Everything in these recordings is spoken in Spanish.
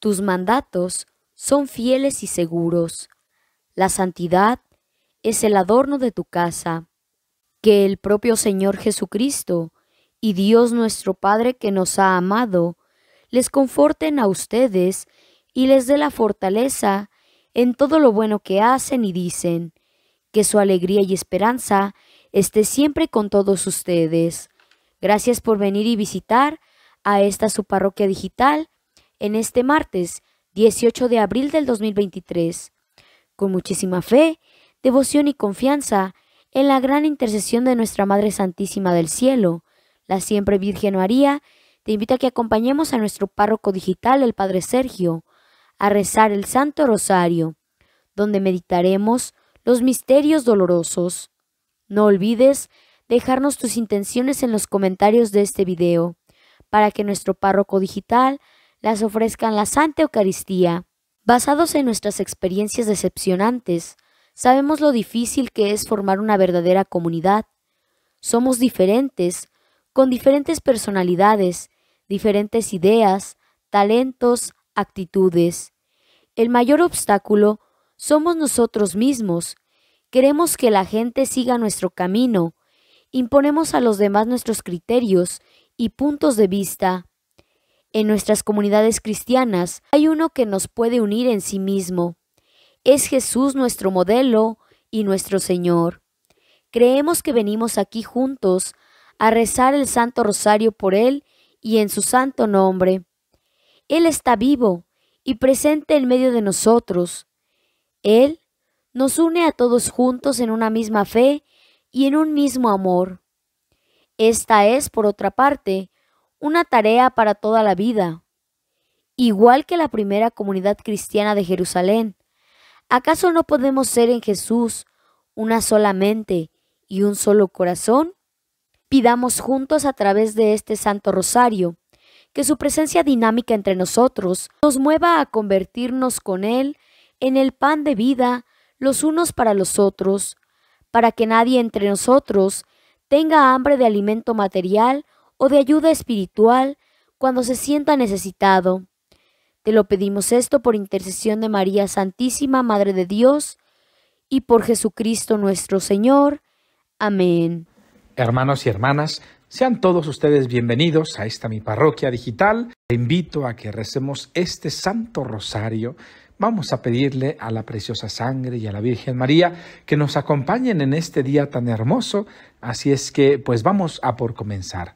Tus mandatos son fieles y seguros. La santidad es el adorno de tu casa. Que el propio Señor Jesucristo y Dios nuestro Padre que nos ha amado, les conforten a ustedes y les dé la fortaleza en todo lo bueno que hacen y dicen, que su alegría y esperanza esté siempre con todos ustedes. Gracias por venir y visitar a esta su parroquia digital en este martes 18 de abril del 2023, con muchísima fe, devoción y confianza en la gran intercesión de nuestra Madre Santísima del Cielo, la siempre Virgen María, te invita a que acompañemos a nuestro párroco digital, el Padre Sergio, a rezar el Santo Rosario, donde meditaremos los misterios dolorosos. No olvides dejarnos tus intenciones en los comentarios de este video, para que nuestro párroco digital las ofrezcan la Santa Eucaristía. Basados en nuestras experiencias decepcionantes, sabemos lo difícil que es formar una verdadera comunidad. Somos diferentes, con diferentes personalidades, diferentes ideas, talentos, actitudes. El mayor obstáculo somos nosotros mismos. Queremos que la gente siga nuestro camino. Imponemos a los demás nuestros criterios y puntos de vista. En nuestras comunidades cristianas hay uno que nos puede unir en sí mismo. Es Jesús nuestro modelo y nuestro Señor. Creemos que venimos aquí juntos a rezar el Santo Rosario por Él y en su santo nombre. Él está vivo y presente en medio de nosotros. Él nos une a todos juntos en una misma fe y en un mismo amor. Esta es, por otra parte, una tarea para toda la vida. Igual que la primera comunidad cristiana de Jerusalén, ¿acaso no podemos ser en Jesús una sola mente y un solo corazón? Pidamos juntos a través de este Santo Rosario que su presencia dinámica entre nosotros nos mueva a convertirnos con Él en el pan de vida los unos para los otros, para que nadie entre nosotros tenga hambre de alimento material o de ayuda espiritual cuando se sienta necesitado. Te lo pedimos esto por intercesión de María Santísima, Madre de Dios, y por Jesucristo nuestro Señor. Amén. Hermanos y hermanas, sean todos ustedes bienvenidos a esta mi parroquia digital. Te invito a que recemos este Santo Rosario. Vamos a pedirle a la preciosa sangre y a la Virgen María que nos acompañen en este día tan hermoso. Así es que, pues vamos a por comenzar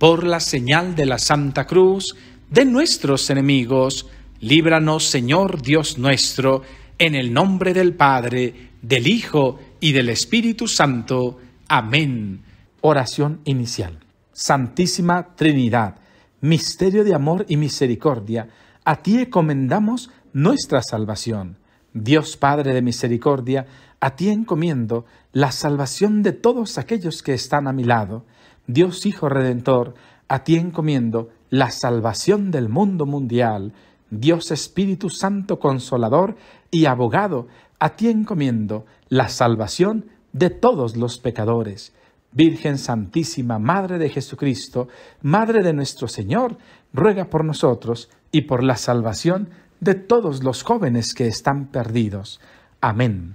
por la señal de la Santa Cruz, de nuestros enemigos, líbranos, Señor Dios nuestro, en el nombre del Padre, del Hijo y del Espíritu Santo. Amén. Oración inicial. Santísima Trinidad, misterio de amor y misericordia, a ti encomendamos nuestra salvación. Dios Padre de misericordia, a ti encomiendo la salvación de todos aquellos que están a mi lado Dios Hijo Redentor, a ti encomiendo la salvación del mundo mundial. Dios Espíritu Santo Consolador y Abogado, a ti encomiendo la salvación de todos los pecadores. Virgen Santísima, Madre de Jesucristo, Madre de nuestro Señor, ruega por nosotros y por la salvación de todos los jóvenes que están perdidos. Amén.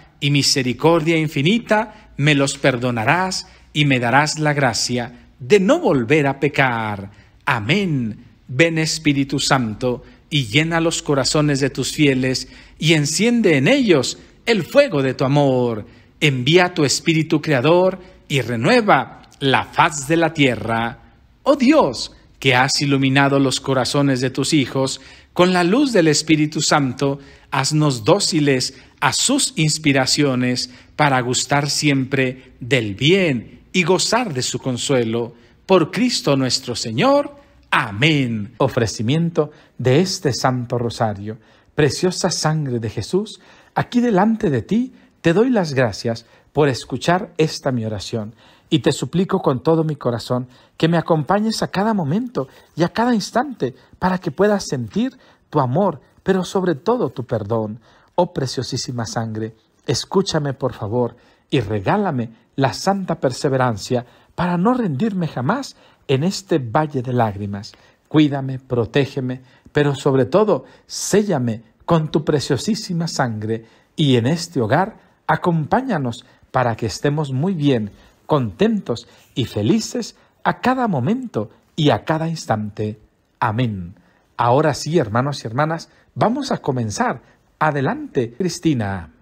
y misericordia infinita me los perdonarás y me darás la gracia de no volver a pecar. Amén. Ven Espíritu Santo y llena los corazones de tus fieles y enciende en ellos el fuego de tu amor. Envía tu Espíritu Creador y renueva la faz de la tierra. Oh Dios, que has iluminado los corazones de tus hijos, con la luz del Espíritu Santo, haznos dóciles a sus inspiraciones para gustar siempre del bien y gozar de su consuelo. Por Cristo nuestro Señor. Amén. Ofrecimiento de este Santo Rosario. Preciosa sangre de Jesús, aquí delante de ti te doy las gracias por escuchar esta mi oración y te suplico con todo mi corazón que me acompañes a cada momento y a cada instante para que puedas sentir tu amor, pero sobre todo tu perdón. Oh preciosísima sangre, escúchame por favor y regálame la santa perseverancia para no rendirme jamás en este valle de lágrimas. Cuídame, protégeme, pero sobre todo, séllame con tu preciosísima sangre y en este hogar acompáñanos para que estemos muy bien, contentos y felices a cada momento y a cada instante. Amén. Ahora sí, hermanos y hermanas, vamos a comenzar Adelante, Cristina.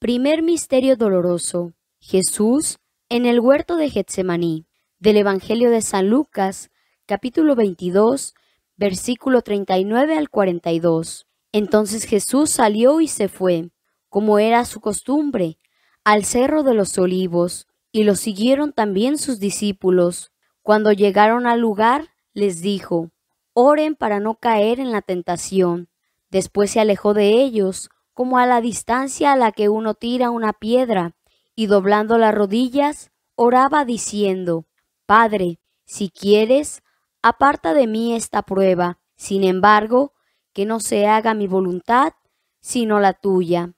Primer Misterio Doloroso. Jesús en el huerto de Getsemaní. Del Evangelio de San Lucas, capítulo 22, versículo 39 al 42. Entonces Jesús salió y se fue, como era su costumbre, al cerro de los olivos, y lo siguieron también sus discípulos. Cuando llegaron al lugar, les dijo, Oren para no caer en la tentación. Después se alejó de ellos, como a la distancia a la que uno tira una piedra, y doblando las rodillas, oraba diciendo, Padre, si quieres, aparta de mí esta prueba, sin embargo, que no se haga mi voluntad, sino la tuya.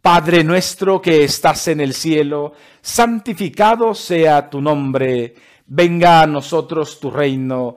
Padre nuestro que estás en el cielo, santificado sea tu nombre, venga a nosotros tu reino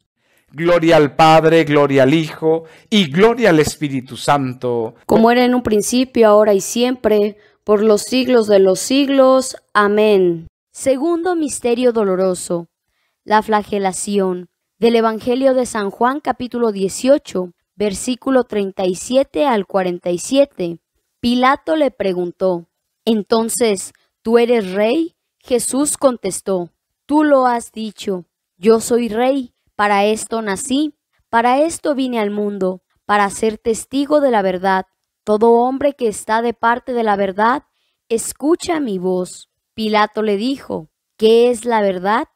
Gloria al Padre, gloria al Hijo y gloria al Espíritu Santo. Como era en un principio, ahora y siempre, por los siglos de los siglos. Amén. Segundo misterio doloroso. La flagelación. Del Evangelio de San Juan capítulo 18, versículo 37 al 47. Pilato le preguntó, Entonces, ¿tú eres rey? Jesús contestó, Tú lo has dicho, yo soy rey para esto nací, para esto vine al mundo, para ser testigo de la verdad. Todo hombre que está de parte de la verdad, escucha mi voz. Pilato le dijo, ¿qué es la verdad?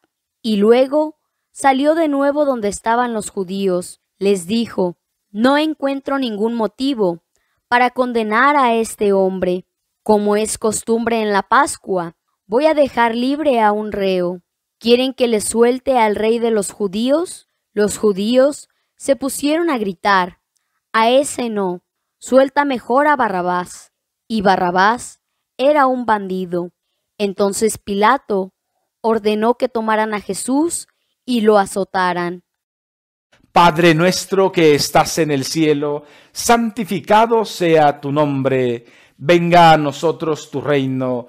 Y luego salió de nuevo donde estaban los judíos. Les dijo, no encuentro ningún motivo para condenar a este hombre. Como es costumbre en la Pascua, voy a dejar libre a un reo. ¿Quieren que le suelte al rey de los judíos? Los judíos se pusieron a gritar, a ese no, suelta mejor a Barrabás. Y Barrabás era un bandido. Entonces Pilato ordenó que tomaran a Jesús y lo azotaran. Padre nuestro que estás en el cielo, santificado sea tu nombre, venga a nosotros tu reino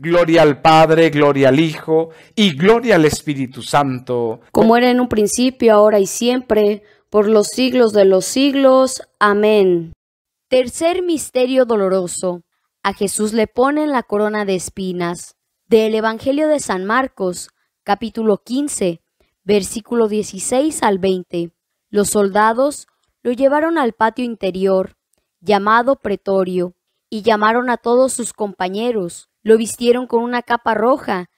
Gloria al Padre, gloria al Hijo y gloria al Espíritu Santo. Como era en un principio, ahora y siempre, por los siglos de los siglos. Amén. Tercer misterio doloroso. A Jesús le ponen la corona de espinas. Del Evangelio de San Marcos, capítulo 15, versículo 16 al 20. Los soldados lo llevaron al patio interior, llamado pretorio, y llamaron a todos sus compañeros lo vistieron con una capa roja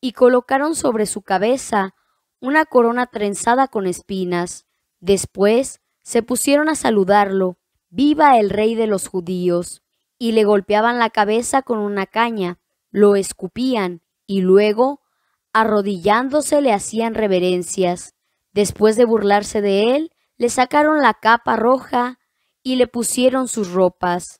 y colocaron sobre su cabeza una corona trenzada con espinas. Después se pusieron a saludarlo, viva el rey de los judíos, y le golpeaban la cabeza con una caña, lo escupían y luego, arrodillándose, le hacían reverencias. Después de burlarse de él, le sacaron la capa roja y le pusieron sus ropas.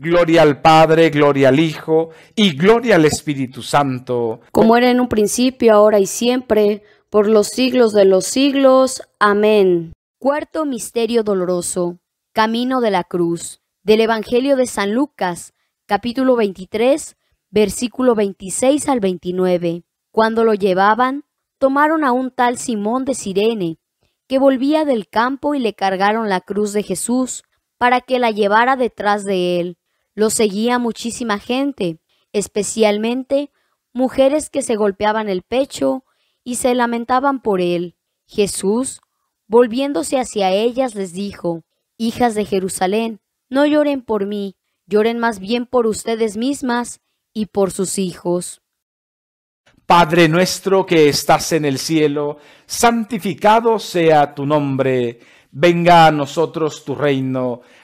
Gloria al Padre, gloria al Hijo y gloria al Espíritu Santo. Como era en un principio, ahora y siempre, por los siglos de los siglos. Amén. Cuarto Misterio Doloroso. Camino de la Cruz. Del Evangelio de San Lucas, capítulo 23, versículo 26 al 29. Cuando lo llevaban, tomaron a un tal Simón de Sirene, que volvía del campo y le cargaron la cruz de Jesús para que la llevara detrás de él. Lo seguía muchísima gente, especialmente mujeres que se golpeaban el pecho y se lamentaban por él. Jesús, volviéndose hacia ellas, les dijo, Hijas de Jerusalén, no lloren por mí, lloren más bien por ustedes mismas y por sus hijos. Padre nuestro que estás en el cielo, santificado sea tu nombre, venga a nosotros tu reino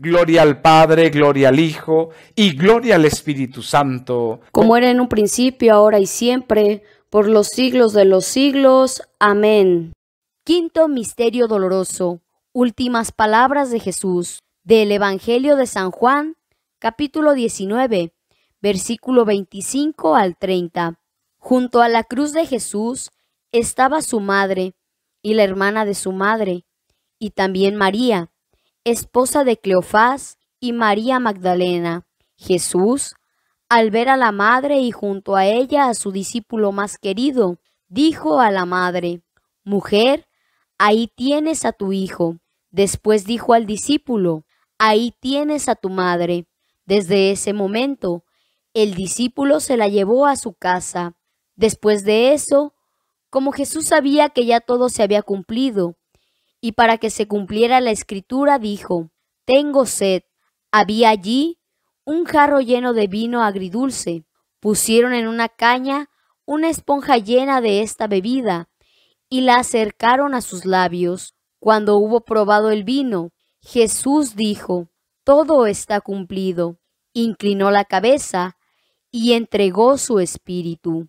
Gloria al Padre, gloria al Hijo y gloria al Espíritu Santo. Como era en un principio, ahora y siempre, por los siglos de los siglos. Amén. Quinto Misterio Doloroso. Últimas palabras de Jesús. Del Evangelio de San Juan, capítulo 19, versículo 25 al 30. Junto a la cruz de Jesús estaba su madre y la hermana de su madre, y también María esposa de Cleofás y María Magdalena. Jesús, al ver a la madre y junto a ella a su discípulo más querido, dijo a la madre, Mujer, ahí tienes a tu hijo. Después dijo al discípulo, Ahí tienes a tu madre. Desde ese momento, el discípulo se la llevó a su casa. Después de eso, como Jesús sabía que ya todo se había cumplido, y para que se cumpliera la escritura dijo, Tengo sed. Había allí un jarro lleno de vino agridulce. Pusieron en una caña una esponja llena de esta bebida y la acercaron a sus labios. Cuando hubo probado el vino, Jesús dijo, Todo está cumplido. Inclinó la cabeza y entregó su espíritu.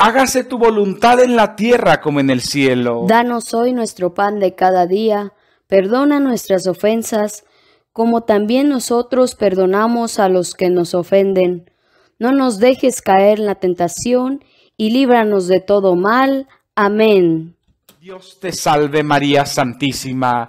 hágase tu voluntad en la tierra como en el cielo. Danos hoy nuestro pan de cada día, perdona nuestras ofensas, como también nosotros perdonamos a los que nos ofenden. No nos dejes caer en la tentación, y líbranos de todo mal. Amén. Dios te salve María Santísima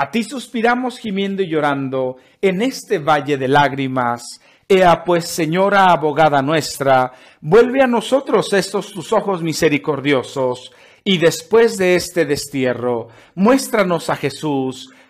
A ti suspiramos gimiendo y llorando en este valle de lágrimas. Ea pues, Señora abogada nuestra, vuelve a nosotros estos tus ojos misericordiosos, y después de este destierro, muéstranos a Jesús,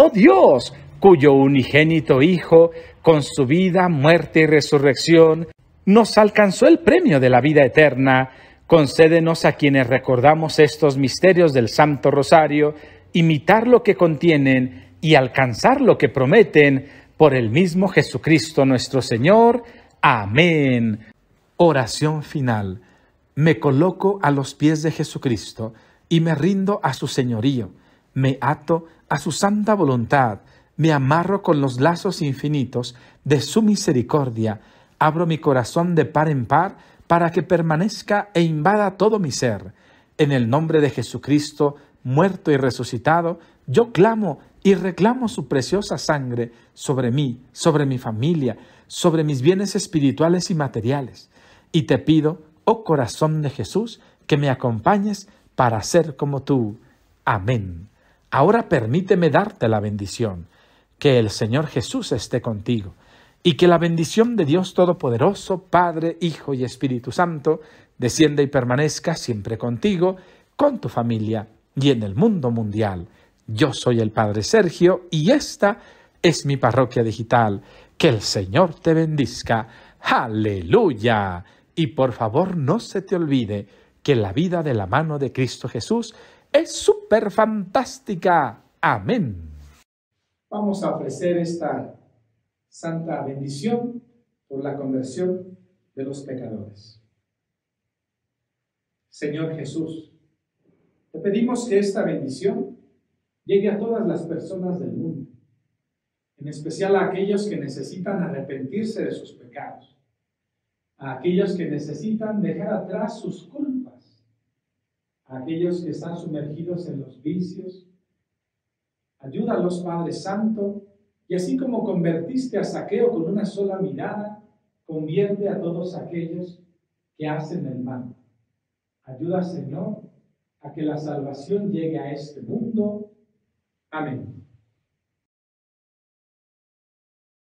oh Dios, cuyo unigénito Hijo, con su vida, muerte y resurrección, nos alcanzó el premio de la vida eterna, concédenos a quienes recordamos estos misterios del Santo Rosario, imitar lo que contienen y alcanzar lo que prometen por el mismo Jesucristo nuestro Señor. Amén. Oración final. Me coloco a los pies de Jesucristo y me rindo a su señorío. Me ato a su santa voluntad me amarro con los lazos infinitos de su misericordia. Abro mi corazón de par en par para que permanezca e invada todo mi ser. En el nombre de Jesucristo, muerto y resucitado, yo clamo y reclamo su preciosa sangre sobre mí, sobre mi familia, sobre mis bienes espirituales y materiales. Y te pido, oh corazón de Jesús, que me acompañes para ser como tú. Amén. Ahora permíteme darte la bendición. Que el Señor Jesús esté contigo y que la bendición de Dios Todopoderoso, Padre, Hijo y Espíritu Santo, descienda y permanezca siempre contigo, con tu familia y en el mundo mundial. Yo soy el Padre Sergio y esta es mi parroquia digital. Que el Señor te bendizca. Aleluya. Y por favor no se te olvide que la vida de la mano de Cristo Jesús es súper fantástica. Amén. Vamos a ofrecer esta santa bendición por la conversión de los pecadores. Señor Jesús, te pedimos que esta bendición llegue a todas las personas del mundo, en especial a aquellos que necesitan arrepentirse de sus pecados, a aquellos que necesitan dejar atrás sus culpas aquellos que están sumergidos en los vicios. Ayuda a los Padre Santo, y así como convertiste a Saqueo con una sola mirada, convierte a todos aquellos que hacen el mal. Ayuda, Señor, a que la salvación llegue a este mundo. Amén.